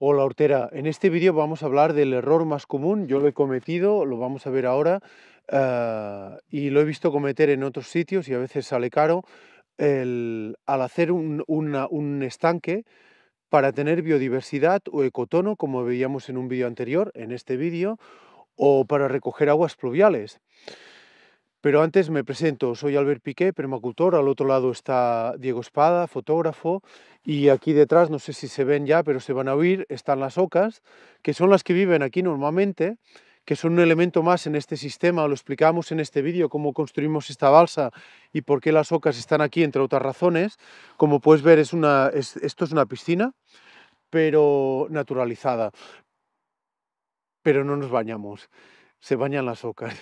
Hola Hortera, en este vídeo vamos a hablar del error más común, yo lo he cometido, lo vamos a ver ahora eh, y lo he visto cometer en otros sitios y a veces sale caro, al hacer un, un estanque para tener biodiversidad o ecotono como veíamos en un vídeo anterior, en este vídeo, o para recoger aguas pluviales. Pero antes me presento, soy Albert Piqué, permacultor, al otro lado está Diego Espada, fotógrafo, y aquí detrás, no sé si se ven ya, pero se van a oír, están las ocas, que son las que viven aquí normalmente, que son un elemento más en este sistema, lo explicamos en este vídeo cómo construimos esta balsa y por qué las ocas están aquí, entre otras razones. Como puedes ver, es una, esto es una piscina, pero naturalizada, pero no nos bañamos, se bañan las ocas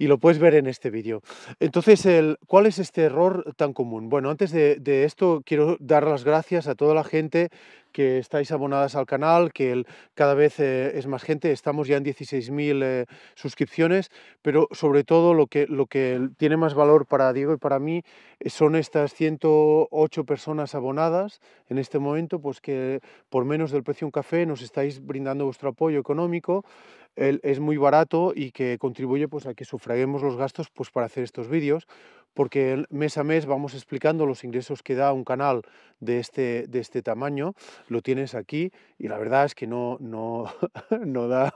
y lo puedes ver en este vídeo. Entonces, el, ¿cuál es este error tan común? Bueno, antes de, de esto quiero dar las gracias a toda la gente que estáis abonadas al canal, que cada vez eh, es más gente, estamos ya en 16.000 eh, suscripciones, pero sobre todo lo que, lo que tiene más valor para Diego y para mí eh, son estas 108 personas abonadas en este momento, pues que por menos del precio de un café nos estáis brindando vuestro apoyo económico, es muy barato y que contribuye pues, a que sufraguemos los gastos pues, para hacer estos vídeos porque mes a mes vamos explicando los ingresos que da un canal de este, de este tamaño. Lo tienes aquí y la verdad es que no, no, no, da,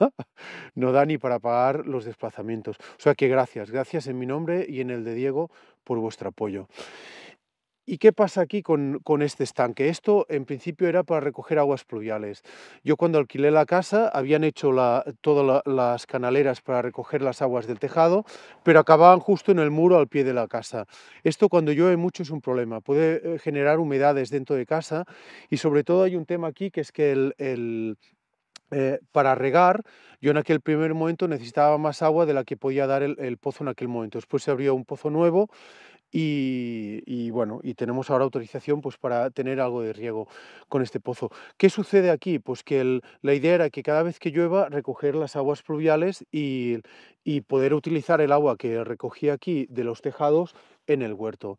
no da ni para pagar los desplazamientos. O sea que gracias, gracias en mi nombre y en el de Diego por vuestro apoyo. ¿Y qué pasa aquí con, este estanque? Esto en principio era para recoger aguas pluviales. Yo cuando alquilé la casa habían hecho todas las canaleras para recoger las aguas del tejado, pero acababan justo en el muro al pie de la casa. Esto cuando llueve mucho es un problema, puede eh, generar humedades dentro de casa y sobre todo hay un tema aquí que es que el, eh, para regar, yo en aquel primer momento necesitaba más agua de la que podía dar el, el pozo en aquel momento. Después se abrió un pozo nuevo y, bueno, y tenemos ahora autorización pues para tener algo de riego con este pozo. ¿Qué sucede aquí? Pues que la idea era que cada vez que llueva recoger las aguas pluviales y, y poder utilizar el agua que recogí aquí de los tejados en el huerto.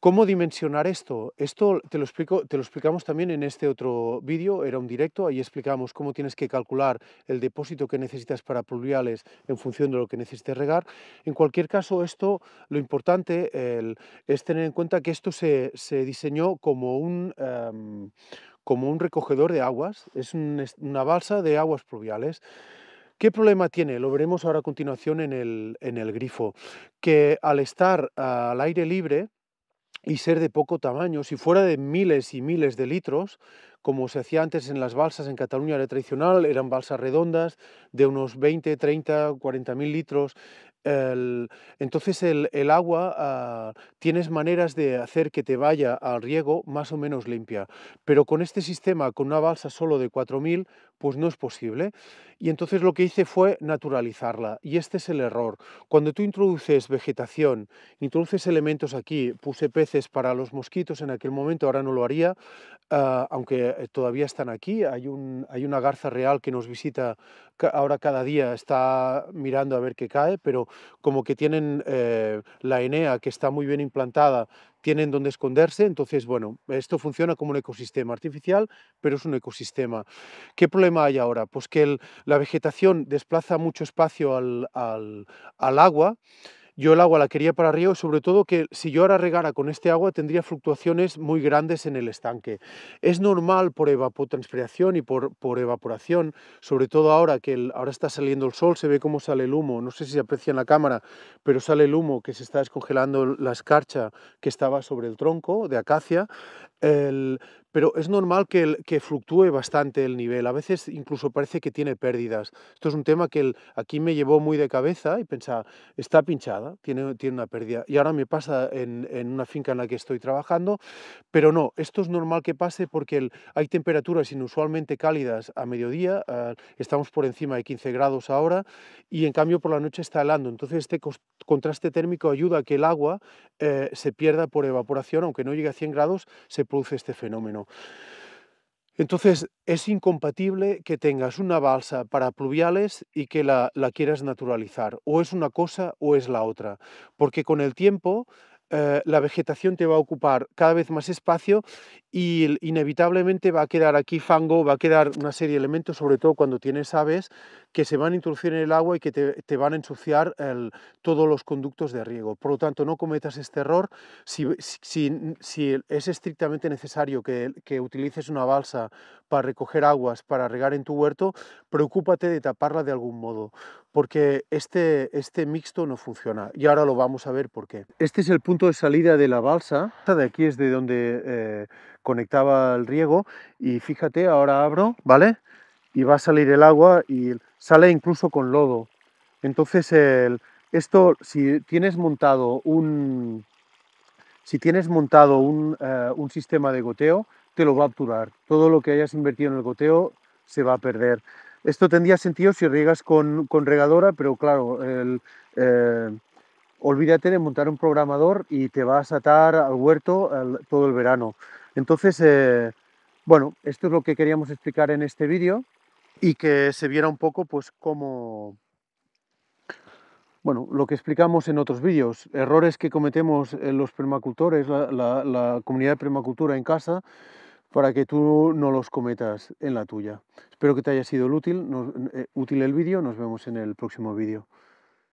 ¿Cómo dimensionar esto? Esto te lo, explico, te lo explicamos también en este otro vídeo, era un directo, ahí explicamos cómo tienes que calcular el depósito que necesitas para pluviales en función de lo que necesites regar. En cualquier caso, esto, lo importante es tener en cuenta que esto se, diseñó como un, em, como un recogedor de aguas, es una balsa de aguas pluviales. ¿Qué problema tiene? Lo veremos ahora a continuación en el, en el grifo, que al estar al aire libre, y ser de poco tamaño. Si fuera de miles y miles de litros, como se hacía antes en las balsas en Cataluña era tradicional, eran balsas redondas de unos 20, 30, 40 mil litros. entonces el, agua ah, tienes maneras de hacer que te vaya al riego más o menos limpia, pero con este sistema, con una balsa solo de 4.000, pues no es posible. Y entonces lo que hice fue naturalizarla. Y este es el error. Cuando tú introduces vegetación, introduces elementos aquí, puse peces para los mosquitos en aquel momento, ahora no lo haría, ah, aunque eh, todavía están aquí. Hay, un, hay una garza real que nos visita ahora cada día, está mirando a ver qué cae, pero como que tienen eh, la enea que está muy bien implantada, tienen donde esconderse. Entonces, bueno, esto funciona como un ecosistema artificial, pero es un ecosistema. ¿Qué problema hay ahora? Pues que la vegetación desplaza mucho espacio al, al, al agua. Yo el agua la quería para riego, sobre todo que si yo ahora regara con este agua tendría fluctuaciones muy grandes en el estanque. Es normal por evapotranspiración y por, por evaporación, sobre todo ahora que ahora está saliendo el sol, se ve cómo sale el humo, no sé si se aprecia en la cámara, pero sale el humo que se está descongelando la escarcha que estaba sobre el tronco de acacia pero es normal que, que, fluctúe bastante el nivel. A veces incluso parece que tiene pérdidas. Esto es un tema que aquí me llevó muy de cabeza y pensaba, está pinchada, tiene, tiene una pérdida. Y ahora me pasa en, una finca en la que estoy trabajando, pero no, esto es normal que pase porque hay temperaturas inusualmente cálidas a mediodía, ah, estamos por encima de 15 grados ahora, y en cambio por la noche está helando. Entonces este contraste térmico ayuda a que el agua eh, se pierda por evaporación, aunque no llegue a 100 grados, se produce este fenómeno. Entonces, es incompatible que tengas una balsa para pluviales y que la, quieras naturalizar. O es una cosa o es la otra. Porque con el tiempo eh, la vegetación te va a ocupar cada vez más espacio y inevitablemente va a quedar aquí fango, va a quedar una serie de elementos, sobre todo cuando tienes aves, que se van a introducir en el agua y que te, van a ensuciar todos los conductos de riego. Por lo tanto, no cometas este error. Si, es estrictamente necesario que, que utilices una balsa para recoger aguas, para regar en tu huerto, preocúpate de taparla de algún modo, porque este, este mixto no funciona. Y ahora lo vamos a ver por qué. Este es el punto de salida de la balsa. De aquí es de donde eh, conectaba el riego. Y fíjate, ahora abro, ¿vale? Y va a salir el agua y sale incluso con lodo. Entonces, esto, si tienes montado un, si tienes montado eh, un, sistema de goteo, te lo va a obturar. Todo lo que hayas invertido en el goteo se va a perder. Esto tendría sentido si riegas con, regadora, pero claro, eh, olvídate de montar un programador y te vas a atar al huerto todo el verano. Entonces, eh, bueno, esto es lo que queríamos explicar en este vídeo y que se viera un poco pues como bueno, lo que explicamos en otros vídeos, errores que cometemos eh, los permacultores, la, comunidad de permacultura en casa, para que tú no los cometas en la tuya. Espero que te haya sido útil, eh, útil el vídeo, nos vemos en el próximo vídeo.